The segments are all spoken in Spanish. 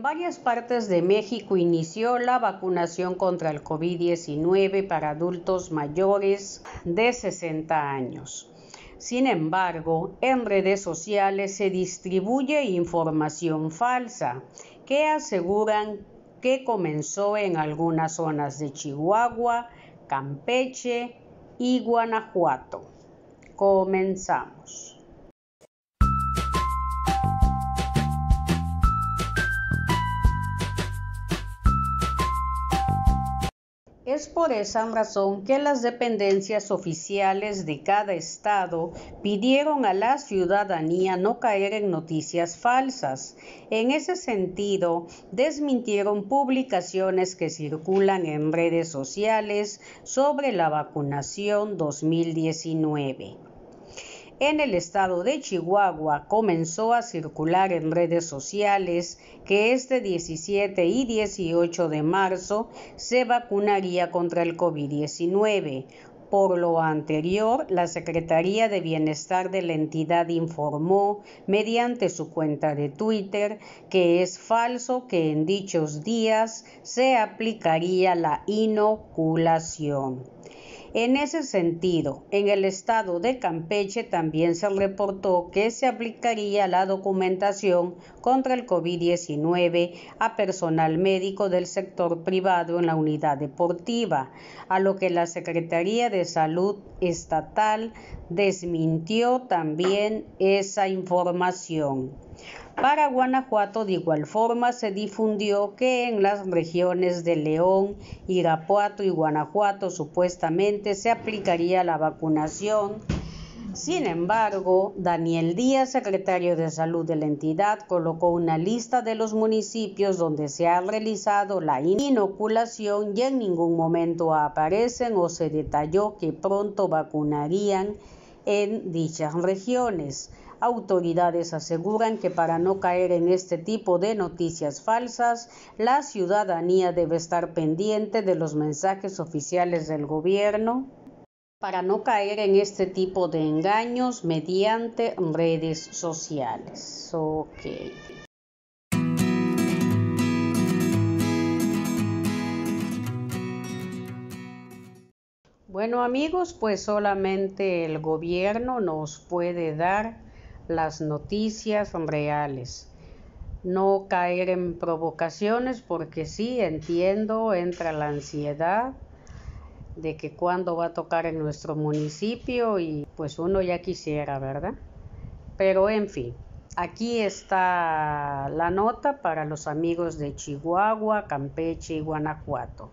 varias partes de México inició la vacunación contra el COVID-19 para adultos mayores de 60 años. Sin embargo, en redes sociales se distribuye información falsa que aseguran que comenzó en algunas zonas de Chihuahua, Campeche y Guanajuato. Comenzamos. Es por esa razón que las dependencias oficiales de cada estado pidieron a la ciudadanía no caer en noticias falsas. En ese sentido, desmintieron publicaciones que circulan en redes sociales sobre la vacunación 2019 en el estado de Chihuahua comenzó a circular en redes sociales que este 17 y 18 de marzo se vacunaría contra el COVID-19. Por lo anterior, la Secretaría de Bienestar de la entidad informó, mediante su cuenta de Twitter, que es falso que en dichos días se aplicaría la inoculación. En ese sentido, en el estado de Campeche también se reportó que se aplicaría la documentación contra el COVID-19 a personal médico del sector privado en la unidad deportiva, a lo que la Secretaría de Salud Estatal desmintió también esa información. Para Guanajuato de igual forma se difundió que en las regiones de León, Irapuato y Guanajuato supuestamente se aplicaría la vacunación. Sin embargo, Daniel Díaz, secretario de salud de la entidad, colocó una lista de los municipios donde se ha realizado la inoculación y en ningún momento aparecen o se detalló que pronto vacunarían en dichas regiones. Autoridades aseguran que para no caer en este tipo de noticias falsas, la ciudadanía debe estar pendiente de los mensajes oficiales del gobierno para no caer en este tipo de engaños mediante redes sociales. Bueno amigos, pues solamente el gobierno nos puede dar las noticias reales. No caer en provocaciones porque sí, entiendo, entra la ansiedad de que cuándo va a tocar en nuestro municipio y pues uno ya quisiera, ¿verdad? Pero en fin, aquí está la nota para los amigos de Chihuahua, Campeche y Guanajuato.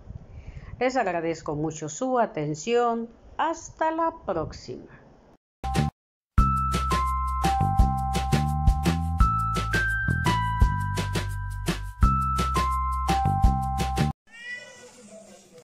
Les agradezco mucho su atención. Hasta la próxima.